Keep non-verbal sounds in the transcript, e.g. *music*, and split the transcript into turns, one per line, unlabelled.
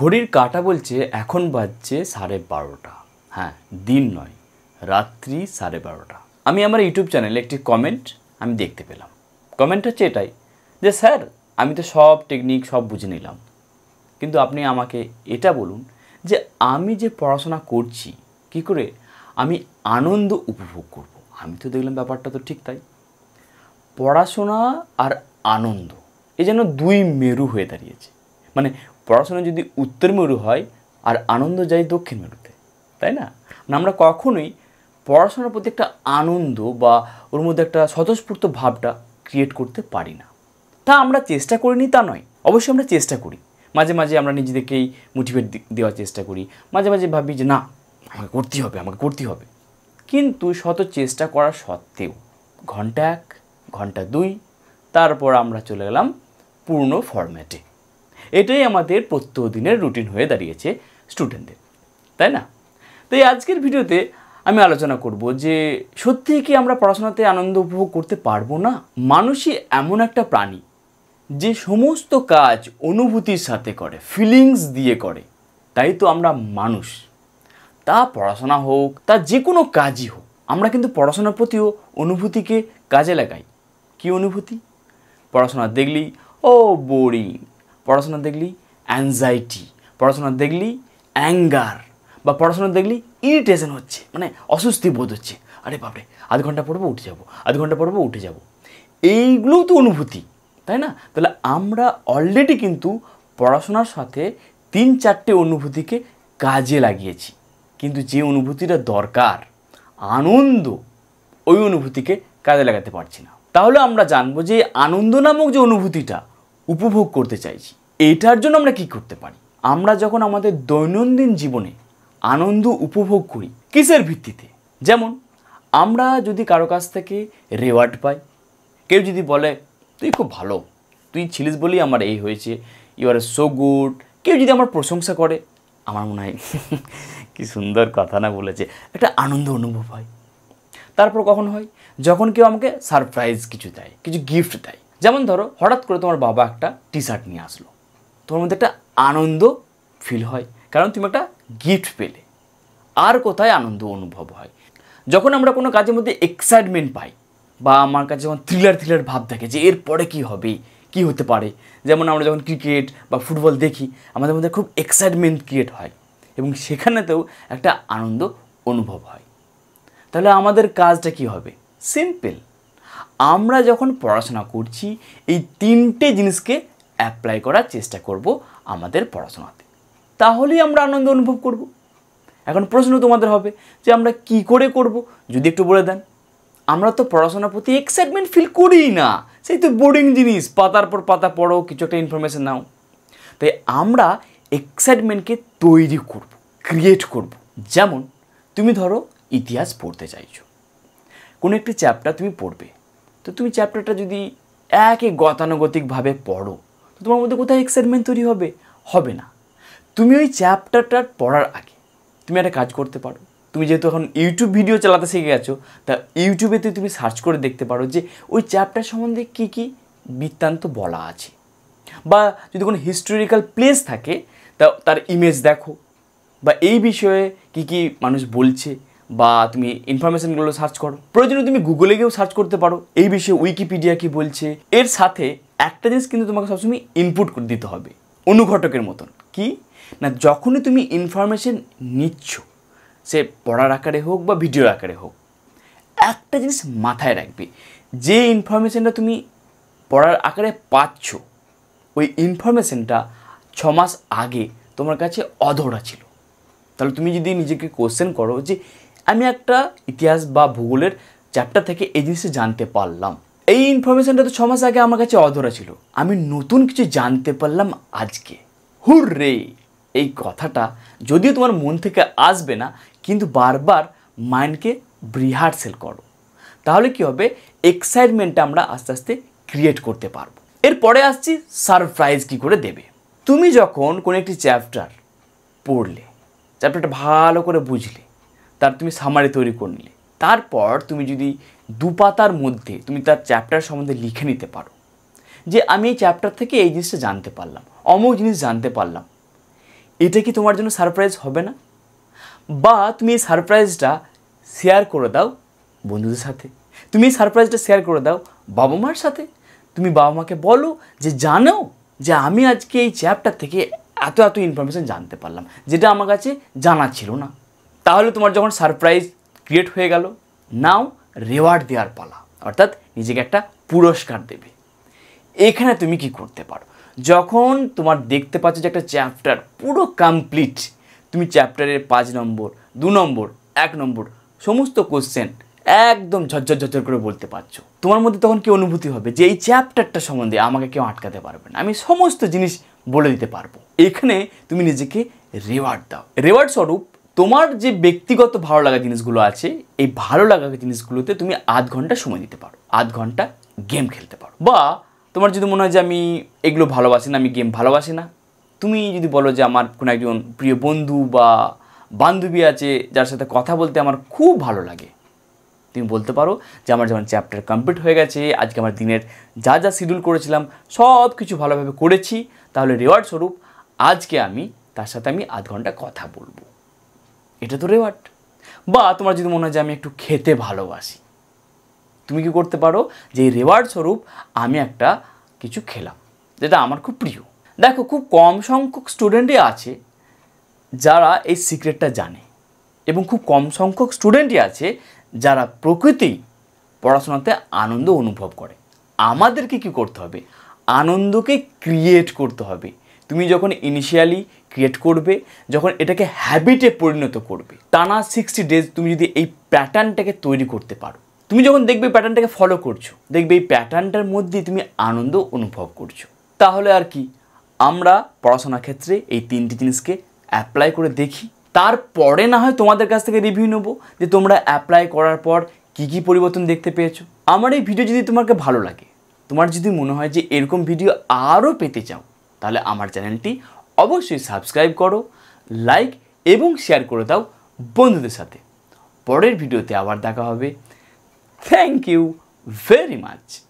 ঘড়ির কাটা বলছে এখন বাজছে সাড়ে বারোটা হ্যাঁ দিন নয় রাত্রি সাড়ে বারোটা আমি আমার ইউটিউব চ্যানেলে একটি কমেন্ট আমি দেখতে পেলাম কমেন্ট হচ্ছে এটাই যে স্যার আমি তো সব টেকনিক সব বুঝে নিলাম কিন্তু আপনি আমাকে এটা বলুন যে আমি যে পড়াশোনা করছি কি করে আমি আনন্দ উপভোগ করব আমি তো দেখলাম ব্যাপারটা তো ঠিক তাই পড়াশোনা আর আনন্দ এ যেন দুই মেরু হয়ে দাঁড়িয়েছে মানে পড়াশোনা যদি উত্তর মেরু হয় আর আনন্দ যায় দক্ষিণ মেরুতে তাই না আমরা কখনোই পড়াশোনার প্রতি একটা আনন্দ বা ওর মধ্যে একটা স্বতঃস্ফূর্ত ভাবটা ক্রিয়েট করতে পারি না তা আমরা চেষ্টা করিনি তা নয় অবশ্যই আমরা চেষ্টা করি মাঝে মাঝে আমরা নিজেদেরকেই মোটিভেট দেওয়ার চেষ্টা করি মাঝে মাঝে ভাবি যে না আমাকে করতেই হবে আমাকে করতেই হবে কিন্তু শত চেষ্টা করা সত্ত্বেও ঘন্টা এক ঘন্টা দুই তারপর আমরা চলে গেলাম পূর্ণ ফরম্যাটে এটাই আমাদের প্রত্যেক দিনের রুটিন হয়ে দাঁড়িয়েছে স্টুডেন্টদের তাই না তাই আজকের ভিডিওতে আমি আলোচনা করব যে সত্যিই কি আমরা পড়াশোনাতে আনন্দ উপভোগ করতে পারবো না মানুষই এমন একটা প্রাণী যে সমস্ত কাজ অনুভূতির সাথে করে ফিলিংস দিয়ে করে তাই তো আমরা মানুষ তা পড়াশোনা হোক তা যে কোনো কাজই হোক আমরা কিন্তু পড়াশোনার প্রতিও অনুভূতিকে কাজে লাগাই কি অনুভূতি পড়াশোনা দেখলেই ও বোরিং পড়াশোনা দেখলি অ্যাংজাইটি পড়াশোনা দেখলি অ্যাঙ্গার বা পড়াশোনা দেখলি ইরিটেশন হচ্ছে মানে অস্বস্তি বোধ হচ্ছে আরে বাপরে আধ ঘন্টা পড়বো উঠে যাবো আধ ঘন্টা পড়বো উঠে যাব এইগুলোও তো অনুভূতি তাই না তাহলে আমরা অলরেডি কিন্তু পড়াশোনার সাথে তিন চারটে অনুভূতিকে কাজে লাগিয়েছি কিন্তু যে অনুভূতিটা দরকার আনন্দ ওই অনুভূতিকে কাজে লাগাতে পারছি না তাহলে আমরা জানবো যে আনন্দ নামক যে অনুভূতিটা উপভোগ করতে চাইছি এটার জন্য আমরা কি করতে পারি আমরা যখন আমাদের দৈনন্দিন জীবনে আনন্দ উপভোগ করি কিসের ভিত্তিতে যেমন আমরা যদি কারো কাছ থেকে রেওয়ার্ড পাই কেউ যদি বলে তুই খুব ভালো তুই ছিলিস বলেই আমার এই হয়েছে ইউ আর সো গুড কেউ যদি আমার প্রশংসা করে আমার মনে হয় *laughs* কি সুন্দর কথা না বলেছে একটা আনন্দ অনুভব হয় তারপর কখন হয় যখন কেউ আমাকে সারপ্রাইজ কিছু দেয় কিছু গিফট দেয় যেমন ধরো হঠাৎ করে তোমার বাবা একটা টি শার্ট নিয়ে আসলো তোমার মধ্যে একটা আনন্দ ফিল হয় কারণ তুমি একটা গিফট পেলে আর কোথায় আনন্দ অনুভব হয় যখন আমরা কোনো কাজের মধ্যে এক্সাইটমেন্ট পাই বা আমার কাছে যখন থ্রিলার থ্রিলার ভাব থাকে যে এরপরে কি হবে কি হতে পারে যেমন আমরা যখন ক্রিকেট বা ফুটবল দেখি আমাদের মধ্যে খুব এক্সাইটমেন্ট ক্রিয়েট হয় এবং সেখানেতেও একটা আনন্দ অনুভব হয় তাহলে আমাদের কাজটা কি হবে সিম্পল আমরা যখন পড়াশোনা করছি এই তিনটে জিনিসকে অ্যাপ্লাই করার চেষ্টা করব আমাদের পড়াশোনাতে তাহলেই আমরা আনন্দ অনুভব করব এখন প্রশ্ন তোমাদের হবে যে আমরা কি করে করব যদি একটু বলে দেন আমরা তো পড়াশোনার প্রতি এক্সাইটমেন্ট ফিল করি না সেই তো বোর্ডিং জিনিস পাতার পর পাতা পড়ো কিছু একটা ইনফরমেশান নাও তাই আমরা এক্সাইটমেন্টকে তৈরি করব ক্রিয়েট করব যেমন তুমি ধরো ইতিহাস পড়তে চাইছো কোনো একটি চ্যাপ্টার তুমি পড়বে তো তুমি চ্যাপ্টারটা যদি একে গতানুগতিকভাবে পড়ো তো তোমার মধ্যে কোথায় এক্সাইটমেন্ট তৈরি হবে হবে না তুমি ওই চ্যাপ্টারটা পড়ার আগে তুমি একটা কাজ করতে পারো তুমি যেহেতু এখন ইউটিউব ভিডিও চালাতে শিখে গেছো তা ইউটিউবেতে তুমি সার্চ করে দেখতে পারো যে ওই চ্যাপ্টার সম্বন্ধে কী কী বৃত্তান্ত বলা আছে বা যদি কোনো হিস্টোরিক্যাল প্লেস থাকে তা তার ইমেজ দেখো বা এই বিষয়ে কি কি মানুষ বলছে বা তুমি ইনফরমেশনগুলো সার্চ করো প্রয়োজনে তুমি গুগলে গিয়েও সার্চ করতে পারো এই বিষয়ে উইকিপিডিয়া কি বলছে এর সাথে একটা জিনিস কিন্তু তোমাকে সবসময় ইনপুট করে দিতে হবে অনুঘটকের মতন কি না যখনই তুমি ইনফরমেশন নিচ্ছ সে পড়ার আকারে হোক বা ভিডিওর আকারে হোক একটা জিনিস মাথায় রাখবে যে ইনফরমেশনটা তুমি পড়ার আকারে পাচ্ছ ওই ইনফরমেশানটা ছ মাস আগে তোমার কাছে অধরা ছিল তাহলে তুমি যদি নিজেকে কোশ্চেন করো যে আমি একটা ইতিহাস বা ভূগোলের চ্যাপ্টার থেকে এই জিনিসটা জানতে পারলাম এই ইনফরমেশনটা তো ছ মাস আগে আমার কাছে অধরা ছিল আমি নতুন কিছু জানতে পারলাম আজকে হুর রে এই কথাটা যদিও তোমার মন থেকে আসবে না কিন্তু বারবার মাইন্ডকে রিহার্সেল করো তাহলে কি হবে এক্সাইটমেন্টটা আমরা আস্তে আস্তে ক্রিয়েট করতে পারবো এরপরে আসছি সারপ্রাইজ কি করে দেবে তুমি যখন কোনো একটি চ্যাপ্টার পড়লে চ্যাপ্টারটা ভালো করে বুঝলে তার তুমি সামারি তৈরি করে নিলে তারপর তুমি যদি দু পাতার মধ্যে তুমি তার চ্যাপ্টার সম্বন্ধে লিখে নিতে পারো যে আমি এই চ্যাপ্টার থেকে এই জিনিসটা জানতে পারলাম অমুক জিনিস জানতে পারলাম এটা কি তোমার জন্য সারপ্রাইজ হবে না বা তুমি এই সারপ্রাইজটা শেয়ার করে দাও বন্ধুদের সাথে তুমি এই সারপ্রাইজটা শেয়ার করে দাও বাবা মার সাথে তুমি বাবা মাকে বলো যে জানো যে আমি আজকে এই চ্যাপ্টার থেকে এত এত ইনফরমেশান জানতে পারলাম যেটা আমার কাছে জানা ছিল না তাহলে তোমার যখন সারপ্রাইজ ক্রিয়েট হয়ে গেল নাও রেওয়ার্ড দেওয়ার পালা অর্থাৎ নিজেকে একটা পুরস্কার দেবে এখানে তুমি কি করতে পারো যখন তোমার দেখতে পাচ্ছ যে একটা চ্যাপ্টার পুরো কমপ্লিট তুমি চ্যাপ্টারের পাঁচ নম্বর দু নম্বর এক নম্বর সমস্ত কোশ্চেন একদম ঝরঝর ঝরঝর করে বলতে পারছো তোমার মধ্যে তখন কি অনুভূতি হবে যে এই চ্যাপ্টারটা সম্বন্ধে আমাকে কেউ আটকাতে পারবে না আমি সমস্ত জিনিস বলে দিতে পারবো এখানে তুমি নিজেকে রেওয়ার্ড দাও রেওয়ার্ড স্বরূপ তোমার যে ব্যক্তিগত ভালো লাগা জিনিসগুলো আছে এই ভালো লাগা জিনিসগুলোতে তুমি আধ ঘন্টা সময় দিতে পারো আধ ঘন্টা গেম খেলতে পারো বা তোমার যদি মনে হয় যে আমি এগুলো ভালোবাসি না আমি গেম ভালোবাসি না তুমি যদি বলো যে আমার কোনো একজন প্রিয় বন্ধু বা বান্ধবী আছে যার সাথে কথা বলতে আমার খুব ভালো লাগে তুমি বলতে পারো যে আমার যেমন চ্যাপ্টার কমপ্লিট হয়ে গেছে আজকে আমার দিনের যা যা শিডিউল করেছিলাম সব কিছু ভালোভাবে করেছি তাহলে রেওয়ার্ড স্বরূপ আজকে আমি তার সাথে আমি আধ ঘন্টা কথা বলবো এটা তো রেওয়ার্ড বা তোমার যদি মনে হয় যে আমি একটু খেতে ভালোবাসি তুমি কি করতে পারো যে এই রেওয়ার্ড স্বরূপ আমি একটা কিছু খেলাম যেটা আমার খুব প্রিয় দেখো খুব কম সংখ্যক স্টুডেন্টই আছে যারা এই সিক্রেটটা জানে এবং খুব কম সংখ্যক স্টুডেন্টই আছে যারা প্রকৃতি পড়াশোনাতে আনন্দ অনুভব করে আমাদেরকে কি করতে হবে আনন্দকে ক্রিয়েট করতে হবে তুমি যখন ইনিশিয়ালি ক্রিয়েট করবে যখন এটাকে হ্যাবিটে পরিণত করবে টানা সিক্সটি ডেজ তুমি যদি এই প্যাটার্নটাকে তৈরি করতে পারো তুমি যখন দেখবে প্যাটার্নটাকে ফলো করছো দেখবে এই প্যাটার্নটার মধ্যে তুমি আনন্দ অনুভব করছো তাহলে আর কি আমরা পড়াশোনার ক্ষেত্রে এই তিনটি জিনিসকে অ্যাপ্লাই করে দেখি তারপরে না হয় তোমাদের কাছ থেকে রিভিউ নেবো যে তোমরা অ্যাপ্লাই করার পর কি কি পরিবর্তন দেখতে পেয়েছো আমার এই ভিডিও যদি তোমাকে ভালো লাগে তোমার যদি মনে হয় যে এরকম ভিডিও আরও পেতে চাও তাহলে আমার চ্যানেলটি অবশ্যই সাবস্ক্রাইব করো লাইক এবং শেয়ার করে দাও বন্ধুদের সাথে পরের ভিডিওতে আবার দেখা হবে থ্যাংক ইউ ভেরি মাচ